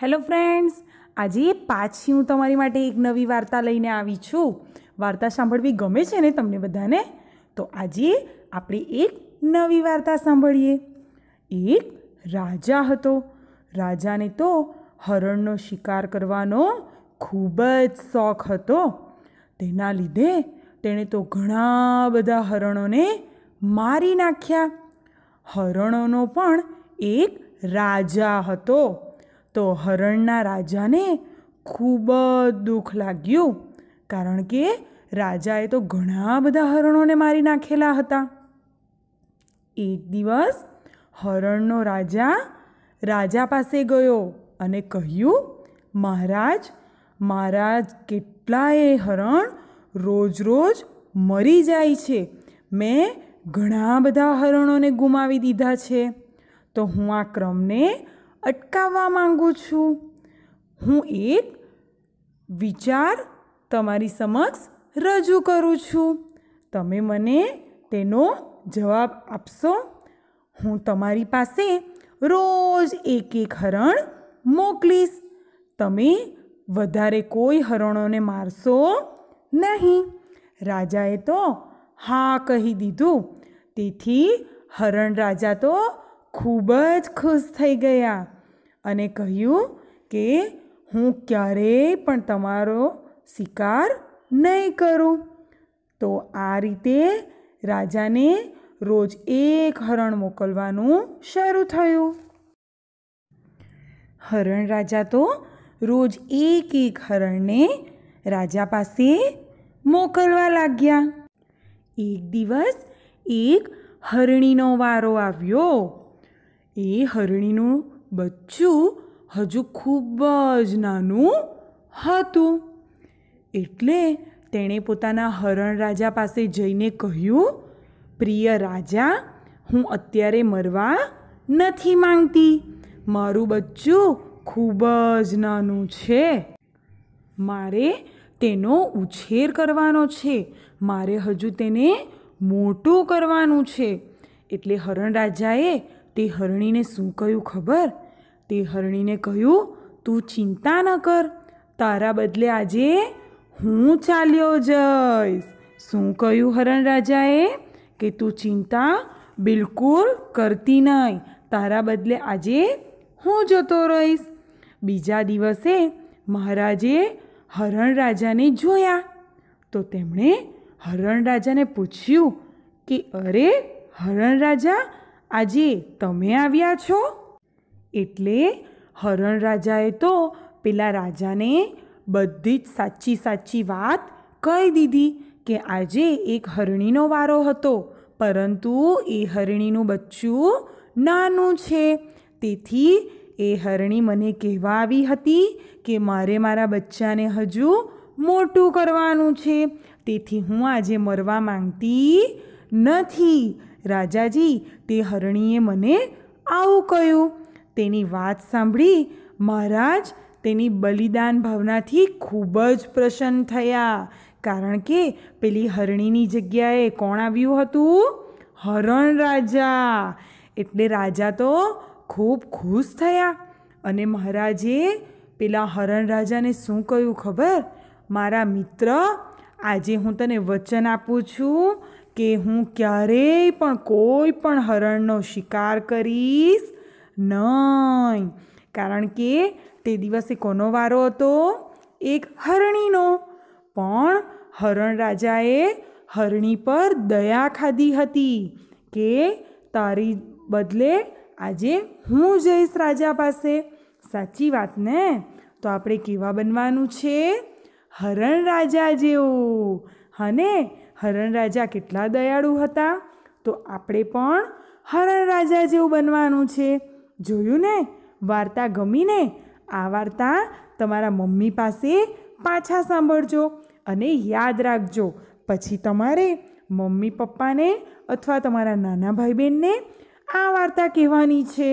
hello friends આજે પાછી હું તમારી માટે એક નવી વાર્તા લઈને આવી છું વાર્તા સાંભળવી ગમે છે ને તમને બધાને તો આજે આપણે એક નવી વાર્તા સાંભળીએ એક રાજા હતો રાજાને તો હરણનો શિકાર કરવાનો ખૂબ જ શોખ હતો તેના લીધે તેણે તો ઘણા બધા હરણોને મારી નાખ્યા હરણોનો પણ એક રાજા હતો તો હરણના રાજાને ખૂબ જ દુઃખ લાગ્યું કારણ કે રાજાએ તો ઘણા બધા હરણોને મારી નાખેલા હતા એક દિવસ હરણનો રાજા રાજા પાસે ગયો અને કહ્યું મહારાજ મહારાજ કેટલાય હરણ રોજ રોજ મરી જાય છે મેં ઘણા બધા હરણોને ગુમાવી દીધા છે તો હું આ ક્રમને અટકાવવા માંગુ છું હું એક વિચાર તમારી સમક્ષ રજૂ કરું છું તમે મને તેનો જવાબ આપશો હું તમારી પાસે રોજ એક એક હરણ મોકલીશ તમે વધારે કોઈ હરણોને મારશો નહીં રાજાએ તો હા કહી દીધું તેથી હરણ રાજા તો ખૂબ જ ખુશ થઈ ગયા અને કહ્યું કે હું ક્યારેય પણ તમારો શિકાર નહીં કરું તો આ રીતે રાજાને રોજ એક હરણ મોકલવાનું શરૂ થયું હરણ રાજા તો રોજ એક એક હરણને રાજા પાસે મોકલવા લાગ્યા એક દિવસ એક હરણીનો વારો આવ્યો એ હરણીનું બચ્ચું હજુ ખૂબ જ નાનું હતું એટલે તેણે પોતાના હરણ રાજા પાસે જઈને કહ્યું પ્રિય રાજા હું અત્યારે મરવા નથી માંગતી મારું બચ્ચું ખૂબ જ નાનું છે મારે તેનો ઉછેર કરવાનો છે મારે હજુ તેને મોટું કરવાનું છે એટલે હરણ રાજાએ તે હરણીને શું કહ્યું ખબર તે હરણીને કહ્યું તું ચિંતા ન કર તારા બદલે આજે હું ચાલ્યો જઈશ શું કહ્યું હરણ રાજાએ કે તું ચિંતા બિલકુલ કરતી નહીં તારા બદલે આજે હું જતો રહીશ બીજા દિવસે મહારાજે હરણ રાજાને જોયા તો તેમણે હરણ રાજાને પૂછ્યું કે અરે હરણ રાજા આજે તમે આવ્યા છો એટલે હરણ રાજાએ તો પેલા રાજાને બધી જ સાચી સાચી વાત કહી દીધી કે આજે એક હરણીનો વારો હતો પરંતુ એ હરણીનું બચ્ચું નાનું છે તેથી એ હરણી મને કહેવા આવી હતી કે મારે મારા બચ્ચાને હજુ મોટું કરવાનું છે તેથી હું આજે મરવા માંગતી નથી રાજાજી તે હરણીએ મને આવું કહ્યું તેની વાત સાંભળી મહારાજ તેની બલિદાન ભાવનાથી ખૂબ જ પ્રસન્ન થયા કારણ કે પેલી હરણીની જગ્યાએ કોણ આવ્યું હતું હરણ રાજા એટલે રાજા તો ખૂબ ખુશ થયા અને મહારાજે પેલા હરણ રાજાને શું કહ્યું ખબર મારા મિત્ર આજે હું તને વચન આપું છું કે હું ક્યારેય પણ કોઈ પણ હરણનો શિકાર કરીશ નહીં કારણ કે તે દિવસે કોનો વારો હતો એક હરણીનો પણ હરણ રાજાએ હરણી પર દયા ખાધી હતી કે તારી બદલે આજે હું જઈશ રાજા પાસે સાચી વાત ને તો આપણે કેવા બનવાનું છે હરણ રાજા જેવું હને હરણ રાજા કેટલા દયાળુ હતા તો આપણે પણ હરણ રાજા જેવું બનવાનું છે જોયું ને વાર્તા ગમીને આ વાર્તા તમારા મમ્મી પાસે પાછા સાંભળજો અને યાદ રાખજો પછી તમારે મમ્મી પપ્પાને અથવા તમારા નાના ભાઈ બહેનને આ વાર્તા કહેવાની છે